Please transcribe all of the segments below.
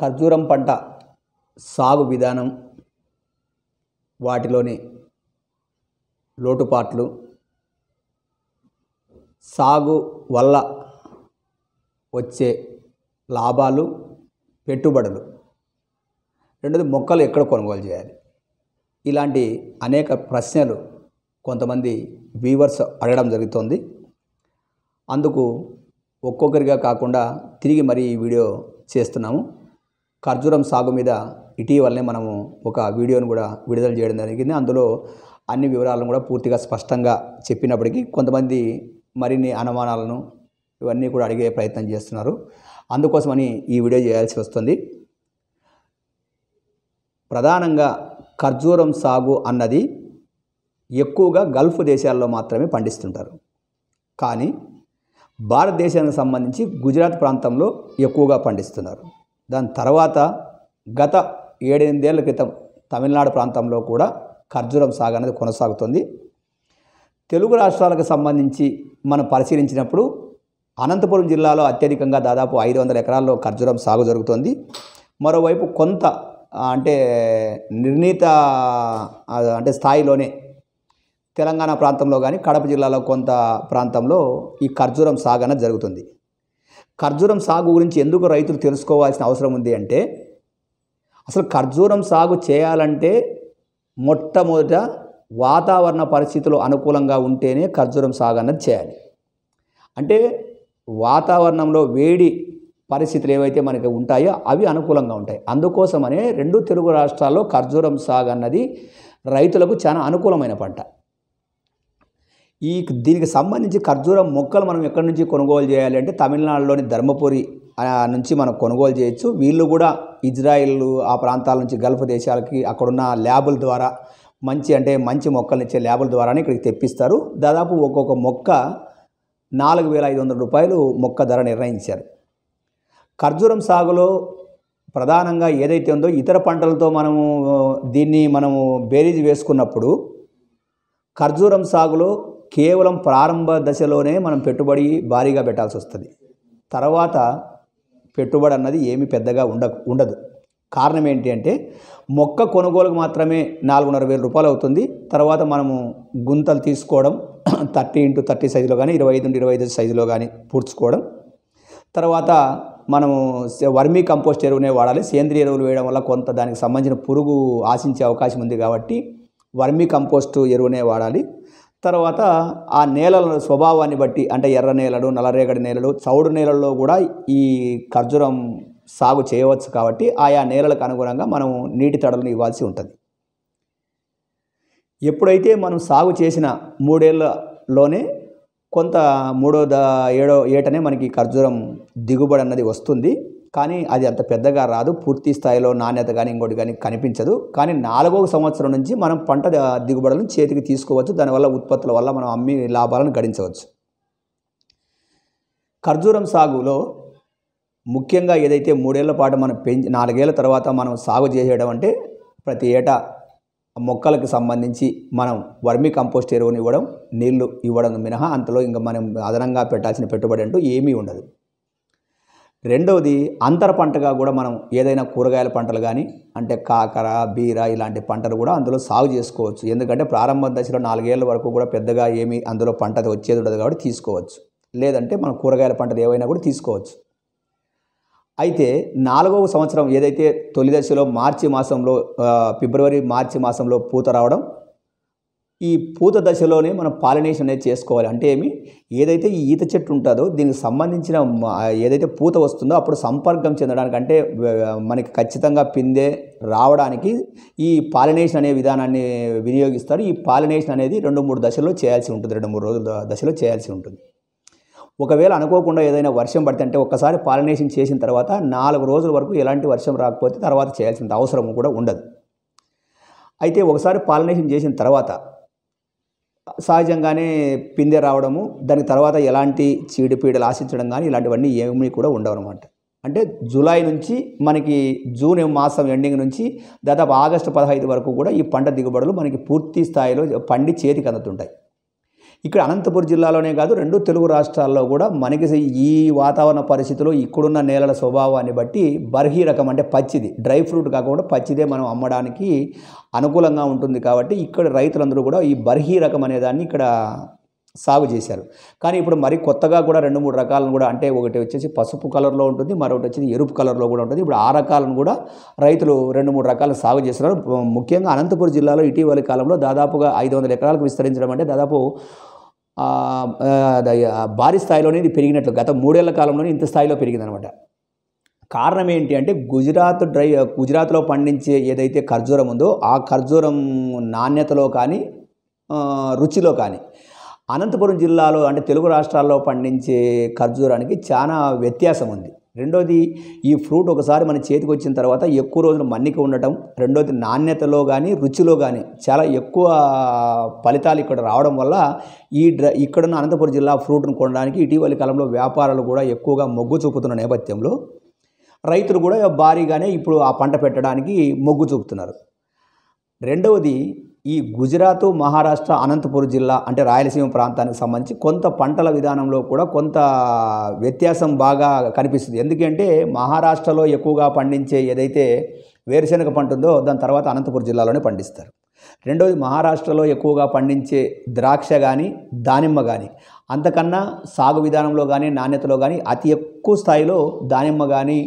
ఖర్జూరం పంట సాగు విధానం వాటిలోని లోటుపాట్లు సాగు వల్ల వచ్చే లాభాలు పెట్టుబడులు రెండోది మొక్కలు ఎక్కడ కొనుగోలు చేయాలి ఇలాంటి అనేక ప్రశ్నలు కొంతమంది వ్యూవర్స్ అడగడం జరుగుతోంది అందుకు ఒక్కొక్కరిగా కాకుండా తిరిగి మరీ ఈ వీడియో చేస్తున్నాము ఖర్జూరం సాగు మీద ఇటీవలనే మనము ఒక వీడియోను కూడా విడుదల చేయడం జరిగింది అందులో అన్ని వివరాలను కూడా పూర్తిగా స్పష్టంగా చెప్పినప్పటికీ కొంతమంది మరిన్ని అనుమానాలను ఇవన్నీ కూడా అడిగే ప్రయత్నం చేస్తున్నారు అందుకోసమని ఈ వీడియో చేయాల్సి వస్తుంది ప్రధానంగా ఖర్జూరం సాగు అన్నది ఎక్కువగా గల్ఫ్ దేశాల్లో మాత్రమే పండిస్తుంటారు కానీ భారతదేశానికి సంబంధించి గుజరాత్ ప్రాంతంలో ఎక్కువగా పండిస్తున్నారు దాని తర్వాత గత ఏడెనిమిదేళ్ల క్రితం తమిళనాడు ప్రాంతంలో కూడా ఖర్జూరం సాగు అనేది కొనసాగుతుంది తెలుగు రాష్ట్రాలకు సంబంధించి మనం పరిశీలించినప్పుడు అనంతపురం జిల్లాలో అత్యధికంగా దాదాపు ఐదు వందల ఎకరాల్లో ఖర్జూరం సాగు జరుగుతుంది మరోవైపు కొంత అంటే నిర్ణీత అంటే స్థాయిలోనే తెలంగాణ ప్రాంతంలో కానీ కడప జిల్లాలో కొంత ప్రాంతంలో ఈ ఖర్జూరం సాగు అనేది జరుగుతుంది ఖర్జూరం సాగు గురించి ఎందుకు రైతులు తెలుసుకోవాల్సిన అవసరం ఉంది అంటే అసలు ఖర్జూరం సాగు చేయాలంటే మొట్టమొదట వాతావరణ పరిస్థితులు అనుకూలంగా ఉంటేనే ఖర్జూరం సాగు అన్నది చేయాలి అంటే వాతావరణంలో వేడి పరిస్థితులు ఏవైతే మనకి ఉంటాయో అవి అనుకూలంగా ఉంటాయి అందుకోసమనే రెండు తెలుగు రాష్ట్రాల్లో ఖర్జూరం సాగు అన్నది రైతులకు చాలా అనుకూలమైన పంట ఈ దీనికి సంబంధించి ఖర్జూరం మొక్కలు మనం ఎక్కడి నుంచి కొనుగోలు చేయాలి అంటే తమిళనాడులోని ధర్మపురి నుంచి మనం కొనుగోలు చేయొచ్చు వీళ్ళు కూడా ఇజ్రాయిల్ ఆ ప్రాంతాల నుంచి గల్ఫ్ దేశాలకి అక్కడున్న ల్యాబుల ద్వారా మంచి అంటే మంచి మొక్కలు ఇచ్చే ల్యాబుల ద్వారానే ఇక్కడికి తెప్పిస్తారు దాదాపు ఒక్కొక్క మొక్క నాలుగు వేల ఐదు వందల రూపాయలు మొక్క ధర నిర్ణయించారు ఖర్జూరం సాగులో ప్రధానంగా ఏదైతే ఉందో ఇతర పంటలతో మనము దీన్ని మనము బేరీజ్ వేసుకున్నప్పుడు ఖర్జూరం సాగులో కేవలం ప్రారంభ దశలోనే మనం పెట్టుబడి భారీగా పెట్టాల్సి వస్తుంది తర్వాత పెట్టుబడి అన్నది ఏమి పెద్దగా ఉండ ఉండదు కారణం ఏంటి అంటే మొక్క కొనుగోలుకు మాత్రమే నాలుగున్నర వేల రూపాయలు అవుతుంది తర్వాత మనము గుంతలు తీసుకోవడం థర్టీ ఇంటూ థర్టీ సైజులో కానీ ఇరవై ఐదు ఇరవై ఐదు సైజులో కానీ పూడ్చుకోవడం తర్వాత మనము వర్మీ కంపోస్ట్ ఎరువునే వాడాలి సేంద్రియ ఎరువులు వేయడం వల్ల కొంత దానికి సంబంధించిన పురుగు ఆశించే అవకాశం ఉంది కాబట్టి వర్మీ కంపోస్ట్ ఎరువునే వాడాలి తర్వాత ఆ నేలల స్వభావాన్ని బట్టి అంటే ఎర్ర నేలలు నల్లరేగడి నేలలు చౌడు నేలల్లో కూడా ఈ ఖర్జూరం సాగు చేయవచ్చు కాబట్టి ఆయా నేలలకు అనుగుణంగా మనం నీటి తడలను ఇవ్వాల్సి ఉంటుంది ఎప్పుడైతే మనం సాగు చేసిన మూడేళ్లలోనే కొంత మూడో దా ఏడో ఏటనే మనకి ఖర్జూరం దిగుబడి అన్నది వస్తుంది కానీ అది అంత పెద్దగా రాదు పూర్తి స్థాయిలో నాణ్యత కానీ ఇంకోటి కానీ కనిపించదు కానీ నాలుగో సంవత్సరం నుంచి మనం పంట దిగుబడులను చేతికి తీసుకోవచ్చు దానివల్ల ఉత్పత్తుల వల్ల మనం అమ్మి లాభాలను గడించవచ్చు ఖర్జూరం సాగులో ముఖ్యంగా ఏదైతే మూడేళ్ల పాటు మనం పెంచి నాలుగేళ్ల తర్వాత మనం సాగు చేసేయడం అంటే ప్రతి ఏటా మొక్కలకు సంబంధించి మనం వర్మీ కంపోస్ట్ ఎరువుని ఇవ్వడం నీళ్లు ఇవ్వడం మినహా అంతలో ఇంకా మనం అదనంగా పెట్టాల్సిన పెట్టుబడి అంటూ ఏమీ ఉండదు రెండవది అంతర పంటగా కూడా మనం ఏదైనా కూరగాయల పంటలు కానీ అంటే కాకర బీర ఇలాంటి పంటలు కూడా అందులో సాగు చేసుకోవచ్చు ఎందుకంటే ప్రారంభ దశలో నాలుగేళ్ల వరకు కూడా పెద్దగా ఏమి అందులో పంట వచ్చేది ఉండదు కాబట్టి తీసుకోవచ్చు లేదంటే మనం కూరగాయల పంటలు ఏవైనా కూడా తీసుకోవచ్చు అయితే నాలుగవ సంవత్సరం ఏదైతే తొలి దశలో మార్చి మాసంలో ఫిబ్రవరి మార్చి మాసంలో పూత రావడం ఈ పూత దశలోనే మనం పాలినేషన్ అనేది చేసుకోవాలి అంటే ఏమి ఏదైతే ఈ ఈత చెట్టు ఉంటుందో దీనికి సంబంధించిన ఏదైతే పూత వస్తుందో అప్పుడు సంపర్కం చెందడానికి అంటే మనకి ఖచ్చితంగా పిందే రావడానికి ఈ పాలినేషన్ అనే విధానాన్ని వినియోగిస్తారు ఈ పాలినేషన్ అనేది రెండు మూడు దశల్లో చేయాల్సి ఉంటుంది రెండు మూడు రోజుల దశలో చేయాల్సి ఉంటుంది ఒకవేళ అనుకోకుండా ఏదైనా వర్షం పడితే అంటే ఒక్కసారి పాలినేషన్ చేసిన తర్వాత నాలుగు రోజుల వరకు ఎలాంటి వర్షం రాకపోతే తర్వాత చేయాల్సిన అవసరం కూడా ఉండదు అయితే ఒకసారి పాలినేషన్ చేసిన తర్వాత సహజంగానే పిందె రావడము దాని తర్వాత ఎలాంటి చీడపీడలు ఆశించడం కానీ ఇలాంటివన్నీ ఏమీ కూడా ఉండవు అనమాట అంటే జూలై నుంచి మనకి జూన్ మాసం ఎండింగ్ నుంచి దాదాపు ఆగస్టు పదహైదు వరకు కూడా ఈ పంట దిగుబడులు మనకి పూర్తి స్థాయిలో పండి చేతికి అందుతుంటాయి ఇక్కడ అనంతపురం జిల్లాలోనే కాదు రెండు తెలుగు రాష్ట్రాల్లో కూడా మనకి ఈ వాతావరణ పరిస్థితులు ఇక్కడున్న నేలల స్వభావాన్ని బట్టి బర్హీ రకం అంటే పచ్చిది డ్రై ఫ్రూట్ కాకుండా పచ్చిదే మనం అమ్మడానికి అనుకూలంగా ఉంటుంది కాబట్టి ఇక్కడ రైతులందరూ కూడా ఈ బర్హీ రకం అనేదాన్ని ఇక్కడ సాగు చేశారు కానీ ఇప్పుడు మరి కొత్తగా కూడా రెండు మూడు రకాలను కూడా అంటే ఒకటి వచ్చేసి పసుపు కలర్లో ఉంటుంది మరొకటి వచ్చేసి ఎరుపు కలర్లో కూడా ఉంటుంది ఇప్పుడు ఆ రకాలను కూడా రైతులు రెండు మూడు రకాలను సాగు చేస్తున్నారు ముఖ్యంగా అనంతపురం జిల్లాలో ఇటీవలి కాలంలో దాదాపుగా ఐదు వందల ఎకరాలకు విస్తరించడం అంటే దాదాపు భారీ స్థాయిలోనే ఇది పెరిగినట్లు గత మూడేళ్ల కాలంలోనే ఇంత స్థాయిలో పెరిగిందనమాట కారణం ఏంటి అంటే గుజరాత్ డ్రై గుజరాత్లో పండించే ఏదైతే ఖర్జూరం ఉందో ఆ ఖర్జూరం నాణ్యతలో కానీ రుచిలో కానీ అనంతపురం జిల్లాలో అంటే తెలుగు రాష్ట్రాల్లో పండించే ఖర్జూరానికి చాలా వ్యత్యాసం ఉంది రెండోది ఈ ఫ్రూట్ ఒకసారి మన చేతికి వచ్చిన తర్వాత ఎక్కువ రోజులు మన్నిక ఉండటం రెండోది నాణ్యతలో కానీ రుచిలో కానీ చాలా ఎక్కువ ఫలితాలు ఇక్కడ రావడం వల్ల ఈ డ్ర ఇక్కడున్న అనంతపురం జిల్లా ఫ్రూట్ను కొనడానికి ఇటీవలి కాలంలో వ్యాపారాలు కూడా ఎక్కువగా మొగ్గు చూపుతున్న నేపథ్యంలో రైతులు కూడా భారీగానే ఇప్పుడు ఆ పంట పెట్టడానికి మొగ్గు చూపుతున్నారు రెండవది ఈ గుజరాత్ మహారాష్ట్ర అనంతపూర్ జిల్లా అంటే రాయలసీమ ప్రాంతానికి సంబంధించి కొంత పంటల విధానంలో కూడా కొంత వ్యత్యాసం బాగా కనిపిస్తుంది ఎందుకంటే మహారాష్ట్రలో ఎక్కువగా పండించే ఏదైతే వేరుశనగ పంట ఉందో దాని తర్వాత అనంతపూర్ జిల్లాలోనే పండిస్తారు రెండవది మహారాష్ట్రలో ఎక్కువగా పండించే ద్రాక్ష కానీ దానిమ్మ కానీ అంతకన్నా సాగు విధానంలో కానీ నాణ్యతలో కానీ అతి ఎక్కువ స్థాయిలో దానిమ్మ కానీ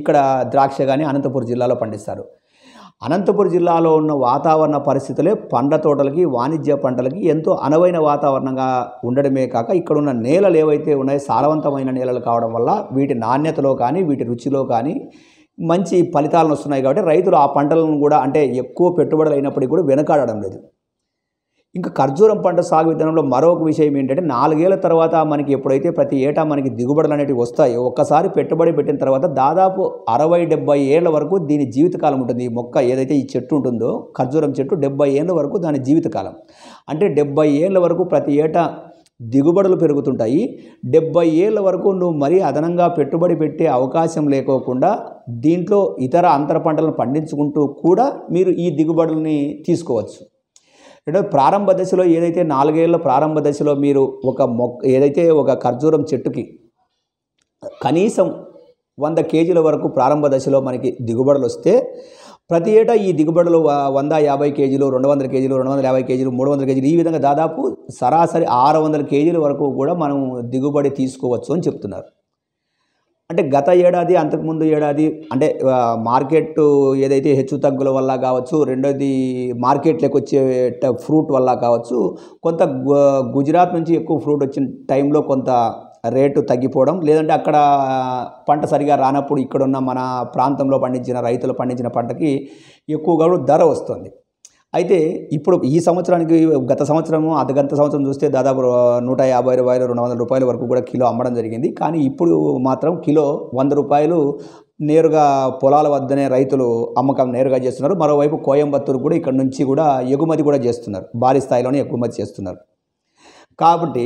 ఇక్కడ ద్రాక్ష కానీ అనంతపూర్ జిల్లాలో పండిస్తారు అనంతపురం జిల్లాలో ఉన్న వాతావరణ పరిస్థితులే పండ్ల తోటలకి వాణిజ్య పంటలకి ఎంతో అనువైన వాతావరణంగా ఉండడమే కాక ఇక్కడ ఉన్న నేలలు ఏవైతే ఉన్నాయో సారవంతమైన నేలలు కావడం వల్ల వీటి నాణ్యతలో కానీ వీటి రుచిలో కానీ మంచి ఫలితాలను వస్తున్నాయి కాబట్టి రైతులు ఆ పంటలను కూడా అంటే ఎక్కువ పెట్టుబడులు అయినప్పటికీ కూడా వెనకాడడం లేదు ఇంకా ఖర్జూరం పంట సాగు విధానంలో మరొక విషయం ఏంటంటే నాలుగేళ్ల తర్వాత మనకి ఎప్పుడైతే ప్రతి ఏటా మనకి దిగుబడులు అనేవి వస్తాయో ఒక్కసారి పెట్టుబడి పెట్టిన తర్వాత దాదాపు అరవై డెబ్బై ఏళ్ళ వరకు దీని జీవితకాలం ఉంటుంది ఈ మొక్క ఏదైతే ఈ చెట్టు ఉంటుందో ఖర్జూరం చెట్టు డెబ్బై ఏళ్ళ వరకు దాని జీవితకాలం అంటే డెబ్బై ఏళ్ళ వరకు ప్రతి ఏటా దిగుబడులు పెరుగుతుంటాయి డెబ్బై ఏళ్ళ వరకు నువ్వు మరీ అదనంగా పెట్టుబడి పెట్టే అవకాశం లేకోకుండా దీంట్లో ఇతర అంతర పంటలను పండించుకుంటూ కూడా మీరు ఈ దిగుబడుల్ని తీసుకోవచ్చు రెండవ ప్రారంభ దశలో ఏదైతే నాలుగేళ్ల ప్రారంభ దశలో మీరు ఒక మొక్క ఏదైతే ఒక ఖర్జూరం చెట్టుకి కనీసం వంద కేజీల వరకు ప్రారంభ దశలో మనకి దిగుబడులు వస్తే ప్రతి ఏటా ఈ దిగుబడులు వంద యాభై కేజీలు రెండు వందల కేజీలు రెండు వందల యాభై కేజీలు మూడు వందల కేజీలు ఈ విధంగా దాదాపు సరాసరి ఆరు వందల కేజీల వరకు కూడా మనం దిగుబడి తీసుకోవచ్చు అని చెప్తున్నారు అంటే గత ఏడాది అంతకుముందు ఏడాది అంటే మార్కెట్ ఏదైతే హెచ్చు తగ్గుల వల్ల కావచ్చు రెండోది మార్కెట్లోకి వచ్చే ఫ్రూట్ వల్ల కావచ్చు కొంత గుజరాత్ నుంచి ఎక్కువ ఫ్రూట్ వచ్చిన టైంలో కొంత రేటు తగ్గిపోవడం లేదంటే అక్కడ పంట సరిగా రానప్పుడు ఇక్కడున్న మన ప్రాంతంలో పండించిన రైతులు పండించిన పంటకి ఎక్కువగా ధర వస్తుంది అయితే ఇప్పుడు ఈ సంవత్సరానికి గత సంవత్సరము అత గత సంవత్సరం చూస్తే దాదాపు నూట యాభై రూపాయలు రెండు వందల రూపాయల వరకు కూడా కిలో అమ్మడం జరిగింది కానీ ఇప్పుడు మాత్రం కిలో వంద రూపాయలు నేరుగా పొలాల వద్దనే రైతులు అమ్మకం నేరుగా చేస్తున్నారు మరోవైపు కోయంబత్తూరు కూడా ఇక్కడ నుంచి కూడా ఎగుమతి కూడా చేస్తున్నారు భారీ స్థాయిలోనే ఎగుమతి చేస్తున్నారు కాబట్టి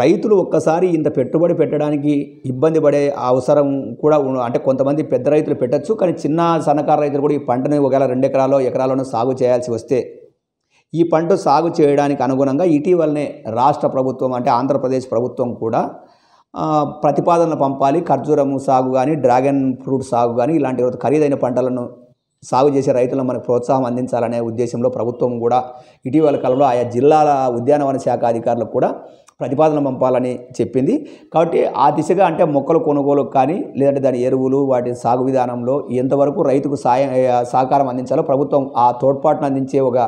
రైతులు ఒక్కసారి ఇంత పెట్టుబడి పెట్టడానికి ఇబ్బంది పడే అవసరం కూడా అంటే కొంతమంది పెద్ద రైతులు పెట్టచ్చు కానీ చిన్న సన్నకారు రైతులు కూడా ఈ పంటను ఒకవేళ రెండు ఎకరాలో ఎకరాలను సాగు చేయాల్సి వస్తే ఈ పంట సాగు చేయడానికి అనుగుణంగా ఇటీవలనే రాష్ట్ర ప్రభుత్వం అంటే ఆంధ్రప్రదేశ్ ప్రభుత్వం కూడా ప్రతిపాదనలు పంపాలి ఖర్జూరము సాగు కానీ డ్రాగన్ ఫ్రూట్ సాగు కానీ ఇలాంటి ఖరీదైన పంటలను సాగు చేసే రైతులను మనకు ప్రోత్సాహం అందించాలనే ఉద్దేశంలో ప్రభుత్వం కూడా ఇటీవల కాలంలో ఆయా జిల్లాల ఉద్యానవన శాఖ అధికారులకు కూడా ప్రతిపాదన పంపాలని చెప్పింది కాబట్టి ఆ దిశగా అంటే మొక్కలు కొనుగోలు కానీ లేదంటే దాని ఎరువులు వాటి సాగు విధానంలో ఎంతవరకు రైతుకు సాయం సహకారం అందించాలో ప్రభుత్వం ఆ తోడ్పాటును అందించే ఒక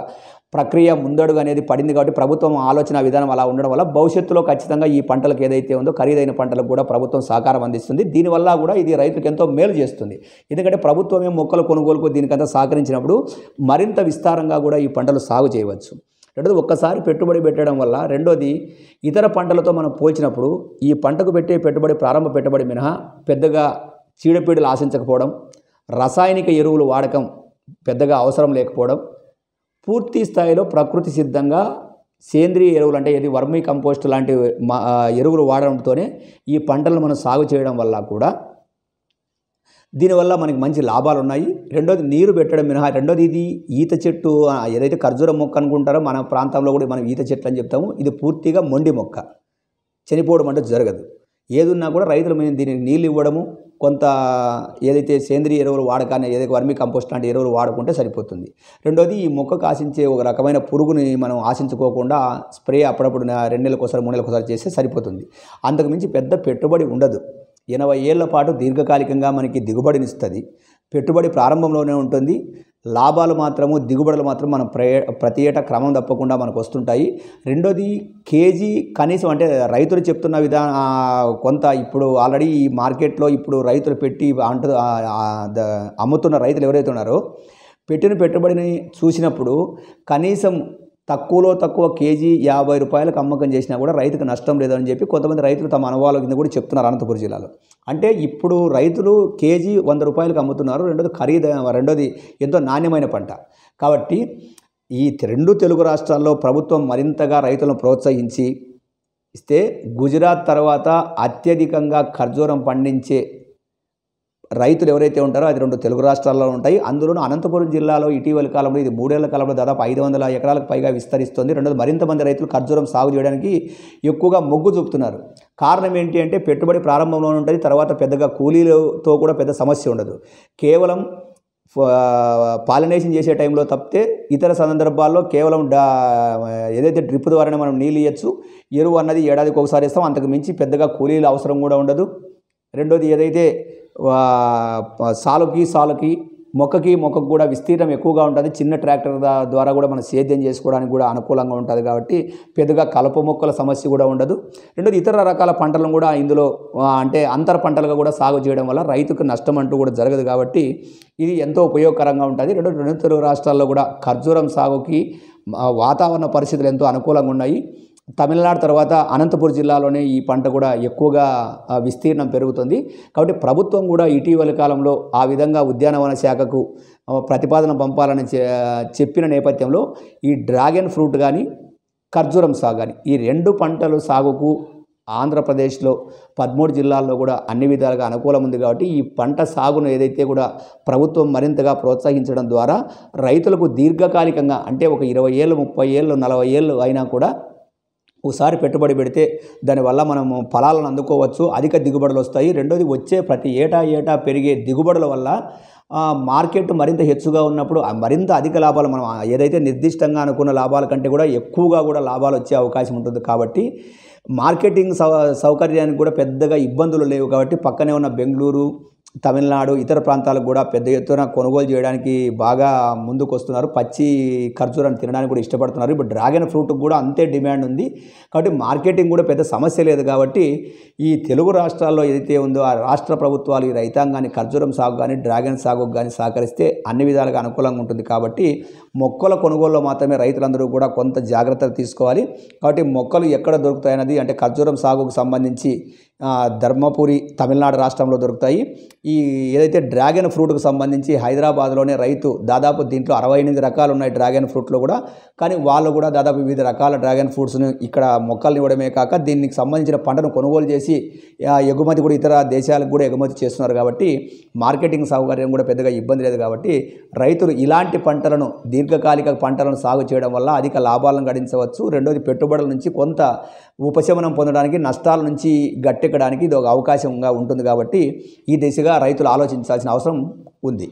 ప్రక్రియ ముందడుగు అనేది పడింది కాబట్టి ప్రభుత్వం ఆలోచన విధానం అలా ఉండడం వల్ల భవిష్యత్తులో ఖచ్చితంగా ఈ పంటలకు ఏదైతే ఉందో ఖరీదైన పంటలకు కూడా ప్రభుత్వం సహకారం అందిస్తుంది దీనివల్ల కూడా ఇది రైతులకు ఎంతో మేలు చేస్తుంది ఎందుకంటే ప్రభుత్వమే మొక్కలు కొనుగోలుకు దీనికంతా సహకరించినప్పుడు మరింత విస్తారంగా కూడా ఈ పంటలు సాగు చేయవచ్చు రెండోది ఒక్కసారి పెట్టుబడి పెట్టడం వల్ల రెండోది ఇతర పంటలతో మనం పోల్చినప్పుడు ఈ పంటకు పెట్టే పెట్టుబడి ప్రారంభ పెట్టుబడి మినహా పెద్దగా చీడపీడలు ఆశించకపోవడం రసాయనిక ఎరువులు వాడకం పెద్దగా అవసరం లేకపోవడం పూర్తి స్థాయిలో ప్రకృతి సిద్ధంగా సేంద్రియ ఎరువులు అంటే ఏది వర్మీ కంపోస్ట్ లాంటి ఎరువులు వాడడంతోనే ఈ పంటలను మనం సాగు చేయడం వల్ల కూడా దీనివల్ల మనకి మంచి లాభాలు ఉన్నాయి రెండోది నీరు పెట్టడం మినహా రెండోది ఇది ఈత చెట్టు ఏదైతే ఖర్జూర మొక్క అనుకుంటారో మన ప్రాంతంలో కూడా మనం ఈత చెట్లు అని చెప్తాము ఇది పూర్తిగా మొండి మొక్క చనిపోవడం అంటే జరగదు ఏదున్నా కూడా రైతులు మేము దీనికి నీళ్ళు ఇవ్వడము కొంత ఏదైతే సేంద్రియ ఎరువులు వాడకాన్ని ఏదైతే వర్మీ కంపోస్ట్ లాంటి ఎరువులు వాడుకుంటే సరిపోతుంది రెండోది ఈ మొక్కకు ఆశించే ఒక రకమైన పురుగుని మనం ఆశించుకోకుండా స్ప్రే అప్పుడప్పుడు రెండు ఒకసారి మూడు ఒకసారి చేస్తే సరిపోతుంది అంతకుమించి పెద్ద పెట్టుబడి ఉండదు ఎనభై ఏళ్ల పాటు దీర్ఘకాలికంగా మనకి దిగుబడినిస్తుంది పెట్టుబడి ప్రారంభంలోనే ఉంటుంది లాభాలు మాత్రము దిగుబడులు మాత్రం మనం ప్రతి ఏటా క్రమం తప్పకుండా మనకు వస్తుంటాయి రెండోది కేజీ కనీసం అంటే రైతులు చెప్తున్న విధానం కొంత ఇప్పుడు ఆల్రెడీ ఈ మార్కెట్లో ఇప్పుడు రైతులు పెట్టి అంటు అమ్ముతున్న రైతులు ఎవరైతే ఉన్నారో పెట్టిన పెట్టుబడిని చూసినప్పుడు కనీసం తక్కువలో తక్కువ కేజీ యాభై రూపాయలకు అమ్మకం చేసినా కూడా రైతుకు నష్టం లేదని చెప్పి కొంతమంది రైతులు తమ అనుభవాల కింద కూడా చెప్తున్నారు అనంతపురం జిల్లాలో అంటే ఇప్పుడు రైతులు కేజీ వంద రూపాయలకు అమ్ముతున్నారు రెండోది ఖరీద రెండోది ఎంతో నాణ్యమైన పంట కాబట్టి ఈ రెండు తెలుగు రాష్ట్రాల్లో ప్రభుత్వం మరింతగా రైతులను ప్రోత్సహించి ఇస్తే గుజరాత్ తర్వాత అత్యధికంగా ఖర్జూరం పండించే రైతులు ఎవరైతే ఉంటారో అది రెండు తెలుగు రాష్ట్రాల్లో ఉంటాయి అందులోనూ అనంతపురం జిల్లాలో ఇటీవల కాలంలో ఇది మూడేళ్ల కాలంలో దాదాపు ఐదు వందల ఎకరాలకు పైగా విస్తరిస్తుంది రెండోది మరింత మంది రైతులు ఖర్జూరం సాగు చేయడానికి ఎక్కువగా మొగ్గు చూపుతున్నారు కారణం ఏంటి అంటే పెట్టుబడి ప్రారంభంలో ఉంటుంది తర్వాత పెద్దగా కూలీలతో కూడా పెద్ద సమస్య ఉండదు కేవలం పాలినేషన్ చేసే టైంలో తప్పితే ఇతర సందర్భాల్లో కేవలం డా ఏదైతే డ్రిప్ ద్వారానే మనం నీళ్ళు ఇవ్వచ్చు ఎరువు అన్నది ఏడాదికి ఒకసారి ఇస్తాం అంతకు మించి పెద్దగా కూలీలు అవసరం కూడా ఉండదు రెండోది ఏదైతే సాలుకి సాలుకి మొక్కకి మొక్కకు కూడా విస్తీర్ణం ఎక్కువగా ఉంటుంది చిన్న ట్రాక్టర్ ద్వారా కూడా మనం సేద్యం చేసుకోవడానికి కూడా అనుకూలంగా ఉంటుంది కాబట్టి పెద్దగా కలప మొక్కల సమస్య కూడా ఉండదు రెండోది ఇతర రకాల పంటలను కూడా ఇందులో అంటే అంతర పంటలుగా కూడా సాగు చేయడం వల్ల రైతుకు నష్టం అంటూ కూడా జరగదు కాబట్టి ఇది ఎంతో ఉపయోగకరంగా ఉంటుంది రెండు రెండు తెలుగు రాష్ట్రాల్లో కూడా ఖర్జూరం సాగుకి వాతావరణ పరిస్థితులు ఎంతో అనుకూలంగా ఉన్నాయి తమిళనాడు తర్వాత అనంతపురం జిల్లాలోనే ఈ పంట కూడా ఎక్కువగా విస్తీర్ణం పెరుగుతుంది కాబట్టి ప్రభుత్వం కూడా ఇటీవలి కాలంలో ఆ విధంగా ఉద్యానవన శాఖకు ప్రతిపాదన పంపాలని చెప్పిన నేపథ్యంలో ఈ డ్రాగన్ ఫ్రూట్ కానీ ఖర్జూరం సాగు కానీ ఈ రెండు పంటలు సాగుకు ఆంధ్రప్రదేశ్లో పదమూడు జిల్లాల్లో కూడా అన్ని విధాలుగా అనుకూలం ఉంది కాబట్టి ఈ పంట సాగును ఏదైతే కూడా ప్రభుత్వం మరింతగా ప్రోత్సహించడం ద్వారా రైతులకు దీర్ఘకాలికంగా అంటే ఒక ఇరవై ఏళ్ళు ముప్పై ఏళ్ళు నలభై ఏళ్ళు అయినా కూడా ఒకసారి పెట్టుబడి పెడితే దానివల్ల మనము ఫలాలను అందుకోవచ్చు అధిక దిగుబడులు వస్తాయి రెండోది వచ్చే ప్రతి ఏటా ఏటా పెరిగే దిగుబడుల వల్ల మార్కెట్ మరింత హెచ్చుగా ఉన్నప్పుడు మరింత అధిక లాభాలు మనం ఏదైతే నిర్దిష్టంగా అనుకున్న లాభాల కంటే కూడా ఎక్కువగా కూడా లాభాలు వచ్చే అవకాశం ఉంటుంది కాబట్టి మార్కెటింగ్ సౌ సౌకర్యానికి కూడా పెద్దగా ఇబ్బందులు లేవు కాబట్టి పక్కనే ఉన్న బెంగళూరు తమిళనాడు ఇతర ప్రాంతాలకు కూడా పెద్ద ఎత్తున కొనుగోలు చేయడానికి బాగా ముందుకు వస్తున్నారు పచ్చి ఖర్జూరాన్ని తినడానికి కూడా ఇష్టపడుతున్నారు ఇప్పుడు డ్రాగన్ ఫ్రూట్కి కూడా అంతే డిమాండ్ ఉంది కాబట్టి మార్కెటింగ్ కూడా పెద్ద సమస్య లేదు కాబట్టి ఈ తెలుగు రాష్ట్రాల్లో ఏదైతే ఉందో ఆ రాష్ట్ర ప్రభుత్వాలు ఈ రైతాంగాన్ని ఖర్జూరం సాగు కానీ డ్రాగన్ సాగు కానీ సహకరిస్తే అన్ని విధాలుగా అనుకూలంగా ఉంటుంది కాబట్టి మొక్కల కొనుగోలులో మాత్రమే రైతులందరూ కూడా కొంత జాగ్రత్తలు తీసుకోవాలి కాబట్టి మొక్కలు ఎక్కడ దొరుకుతాయన్నది అనేది అంటే ఖర్జూరం సాగుకు సంబంధించి ధర్మపురి తమిళనాడు రాష్ట్రంలో దొరుకుతాయి ఈ ఏదైతే డ్రాగన్ ఫ్రూట్కు సంబంధించి హైదరాబాద్లోనే రైతు దాదాపు దీంట్లో అరవై ఎనిమిది రకాలు ఉన్నాయి డ్రాగన్ ఫ్రూట్లో కూడా కానీ వాళ్ళు కూడా దాదాపు వివిధ రకాల డ్రాగన్ ఫ్రూట్స్ను ఇక్కడ మొక్కలు ఇవ్వడమే కాక దీనికి సంబంధించిన పంటను కొనుగోలు చేసి ఎగుమతి కూడా ఇతర దేశాలకు కూడా ఎగుమతి చేస్తున్నారు కాబట్టి మార్కెటింగ్ సౌకర్యం కూడా పెద్దగా ఇబ్బంది లేదు కాబట్టి రైతులు ఇలాంటి పంటలను దీర్ఘకాలిక పంటలను సాగు చేయడం వల్ల అధిక లాభాలను గడించవచ్చు రెండోది పెట్టుబడుల నుంచి కొంత ఉప ఉపశమనం పొందడానికి నష్టాల నుంచి గట్టెక్కడానికి ఇది ఒక అవకాశంగా ఉంటుంది కాబట్టి ఈ దిశగా రైతులు ఆలోచించాల్సిన అవసరం ఉంది